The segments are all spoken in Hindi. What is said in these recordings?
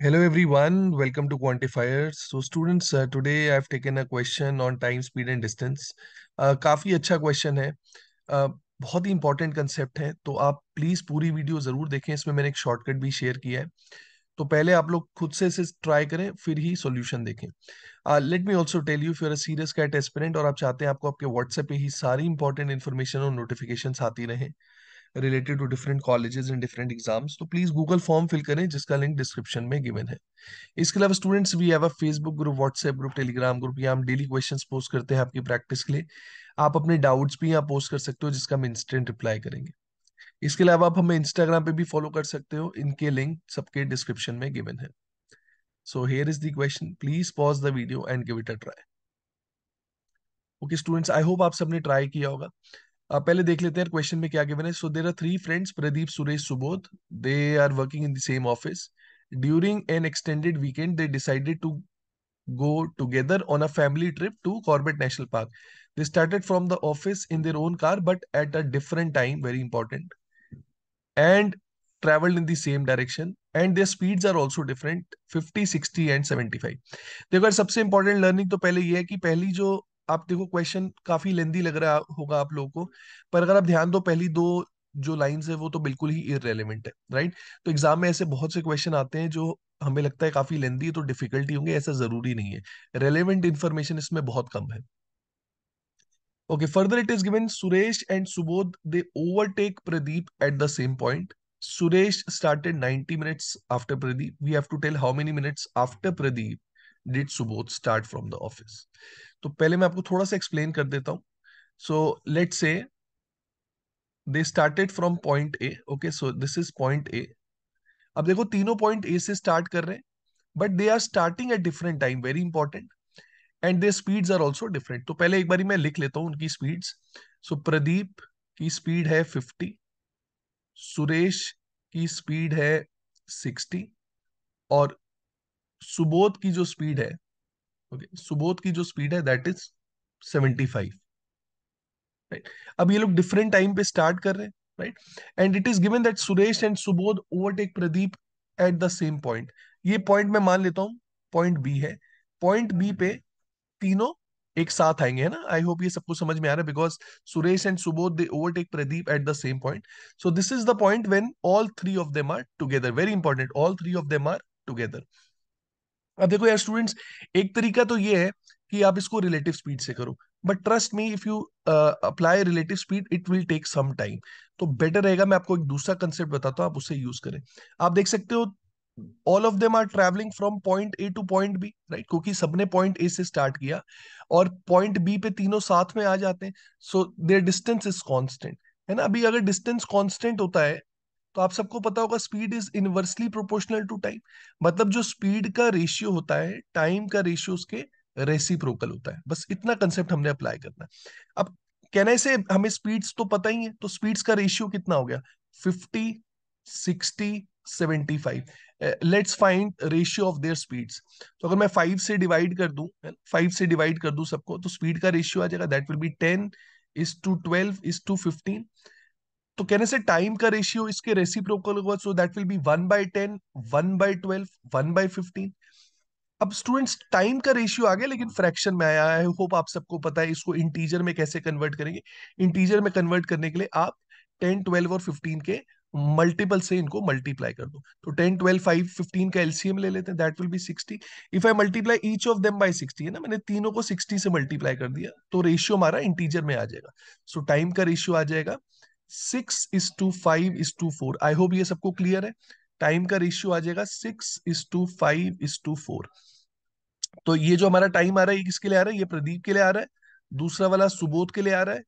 Hello everyone, welcome to Quantifiers. So students, uh, today i have taken a question on time, speed and distance. Uh, काफी अच्छा question है uh, बहुत ही important concept है तो आप please पूरी video जरूर देखें इसमें मैंने एक shortcut भी share किया है तो पहले आप लोग खुद से इसे try करें फिर ही solution देखें uh, let me also tell you if you are a serious cat aspirant और आप चाहते हैं आपको आपके WhatsApp पे ही सारी important information और notifications आती रहें related to different colleges and different exams तो प्लीज गूगल फॉर्म फिल करें जिसका लिंक डिस्क्रिप्शन में गिवन है इसके अलावा students we have a Facebook group WhatsApp group Telegram group या हम डेली क्वेश्चन पोस्ट करते हैं आपकी प्रैक्टिस के लिए आप अपने डाउट्स भी यहाँ पोस्ट कर सकते हो जिसका हम इंस्टेंट रिप्लाई करेंगे इसके अलावा आप हमें इंस्टाग्राम पे भी फॉलो कर सकते हो इनके लिंक सबके डिस्क्रिप्शन में गिवन है so here is the question please pause the video and give it a try okay students I hope आप सबने ट्राई किया होगा पहले देख लेते हैं क्वेश्चन में क्या गिवन है so there are three friends Pradeep Suresh Subodh they are working in the same office during an extended weekend they decided to go together on a family trip to Corbett national park they started from the office in their own car but at a different time very important and travelled in the same direction and their speed are also different fifty sixty and seventy five देखो सबसे इंपॉर्टेंट लर्निंग तो पहले ये है कि पहली जो आप देखो क्वेश्चन काफी लेंदी लग रहा होगा आप लोगों को पर अगर आप ध्यान दो पहली दो जो लाइंस है वो तो बिल्कुल ही इरेलीवेंट है राइट तो एग्जाम में ऐसे बहुत से क्वेश्चन आते हैं जो हमें लगता है काफी लेंदी है तो डिफिकल्टी होंगे ऐसा जरूरी नहीं है रेलिवेंट इन्फॉर्मेशन इसमें बहुत कम है okay further it is given Suresh and Subodh they overtake Pradeep at the same point Suresh started 90 minutes after Pradeep we have to tell how many minutes after Pradeep did Subodh start from the office तो पहले मैं आपको थोड़ा सा एक्सप्लेन कर देता हूं so let say they started from point A okay so this is point A अब देखो तीनों पॉइंट ए से स्टार्ट कर रहे हैं but they are starting at different time very important and they speeds are also different तो पहले एक बार मैं लिख लेता हूं उनकी स्पीड्स सो so, प्रदीप की स्पीड है फिफ्टी सुरेश की स्पीड है सिक्सटी और सुबोध की जो स्पीड है ओके okay, सुबोध की जो स्पीड है that is seventy five right अब ये लोग डिफरेंट टाइम पे स्टार्ट कर रहे हैं right and it is given that Suresh and Subodh overtake Pradeep at the same point ये पॉइंट मैं मान लेता हूँ पॉइंट बी है पॉइंट बी पे तीनों एक साथ आएंगे है ना आई होप ये सबको समझ में आ रहा है because Suresh and Subodh they overtake Pradeep at the same point so this is the point when all three of them are together very important all three of them are together अब देखो यार स्टूडेंट्स एक तरीका तो ये है कि आप इसको रिलेटिव स्पीड से करो but trust me if you apply relative speed it will take some time तो बेटर रहेगा मैं आपको एक दूसरा कंसेप्ट बताता हूँ आप उसे यूज करें आप देख सकते हो all of them are travelling from point A to point B right क्योंकि सबने पॉइंट ए से स्टार्ट किया और पॉइंट बी पे तीनों साथ में आ जाते हैं so their distance is constant है ना अभी अगर डिस्टेंस कॉन्स्टेंट होता है तो आप सबको पता होगा speed is inversely proportional to time मतलब जो स्पीड का रेशियो होता है टाइम का रेशियो उसके रेसिप्रोकल होता है बस इतना कंसेप्ट हमने अप्लाई करना अब कहने से हमें स्पीड्स तो पता ही है तो स्पीड्स का रेशियो कितना हो गया 50 60 75 let's find ratio of their speeds तो अगर मैं 5 से डिवाइड कर दूं 5 से डिवाइड कर दूं सबको तो स्पीड का रेशियो आ जाएगा that will be 10 is to 12 is to fifteen तो कहने से टाइम का रेशियो इसके रेसिप्रोकल होगा so that will be one by ten one by twelve one by fifteen अब स्टूडेंट्स टाइम का रेशियो आ गया लेकिन फ्रैक्शन में आया है होप आप सबको पता है इसको इंटीजर में कैसे कन्वर्ट करेंगे इंटीजर में कन्वर्ट करने के लिए आप टेन ट्वेल्व और फिफ्टीन के मल्टीपल से इनको मल्टीप्लाई कर दो तो टेन ट्वेल्व फाइव फिफ्टीन का एलसीएम ले लेते हैं that will be sixty if I multiply each of them by sixty है ना मैंने तीनों को सिक्सटी से मल्टीप्लाई कर दिया तो रेशियो हमारा इंटीजर में आ जाएगा सो so, टाइम का रेशियो आ जाएगा six is to five is to four I hope ये सबको क्लियर है टाइम का रेशियो आ जाएगा six is to five is to four तो ये जो हमारा टाइम आ रहा है ये किसके लिए आ रहा है ये प्रदीप के लिए आ रहा है दूसरा वाला सुबोध के लिए आ रहा है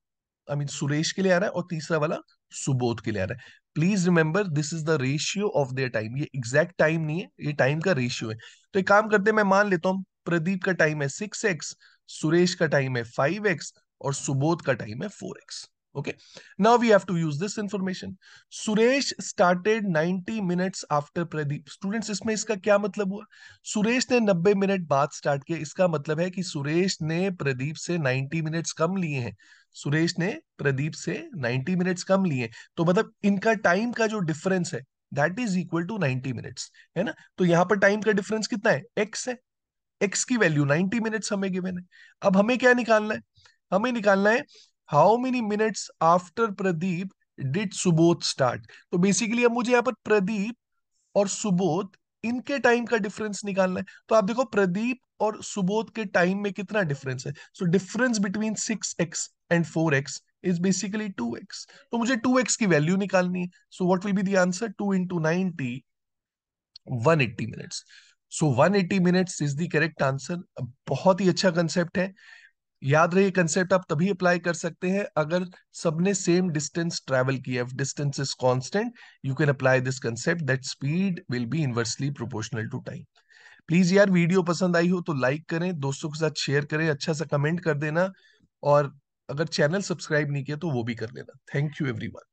आई मीन सुरेश के लिए आ रहा है और तीसरा वाला सुबोध के लिए आ रहा है please remember this is the ratio of their time ये एग्जैक्ट टाइम नहीं है ये टाइम का रेशियो है तो एक काम करते हैं मैं मान लेता हूं प्रदीप का टाइम है सिक्स एक्स सुरेश का टाइम है फाइव एक्स और सुबोध का टाइम है four x Okay. Now we have to use this information. Suresh started 90 minutes after Pradeep. Students, इसमें इसका क्या मतलब हुआ सुरेश ने 90 मिनट बाद स्टार्ट किया इसका मतलब है कि सुरेश ने प्रदीप से 90 मिनट्स कम लिए हैं सुरेश ने प्रदीप से 90 मिनट्स कम लिए तो मतलब इनका टाइम का जो डिफरेंस है that is equal to 90 minutes है ना तो यहाँ पर टाइम का डिफरेंस कितना है एक्स है एक्स की वैल्यू 90 मिनट्स हमें गिवन है अब हमें क्या निकालना है हमें निकालना है how many minutes after Pradeep did Subodh start तो बेसिकली अब मुझे यहाँ पर प्रदीप और सुबोध इनके टाइम का डिफरेंस निकालना है तो आप देखो प्रदीप और सुबोध के टाइम में कितना डिफरेंस है so difference between six x and four x is basically two x तो मुझे टू एक्स की वैल्यू निकालनी है so what will be the answer two into ninety one eighty minutes so one eighty minutes is the correct answer बहुत ही अच्छा कंसेप्ट है याद रहे कंसेप्ट आप तभी अप्लाई कर सकते हैं अगर सबने सेम डिस्टेंस ट्रेवल किया if distance is constant you can apply this concept that speed will be inversely proportional to time please यार वीडियो पसंद आई हो तो लाइक करें दोस्तों के साथ शेयर करें अच्छा सा कमेंट कर देना और अगर चैनल सब्सक्राइब नहीं किया तो वो भी कर लेना थैंक यू एवरीवन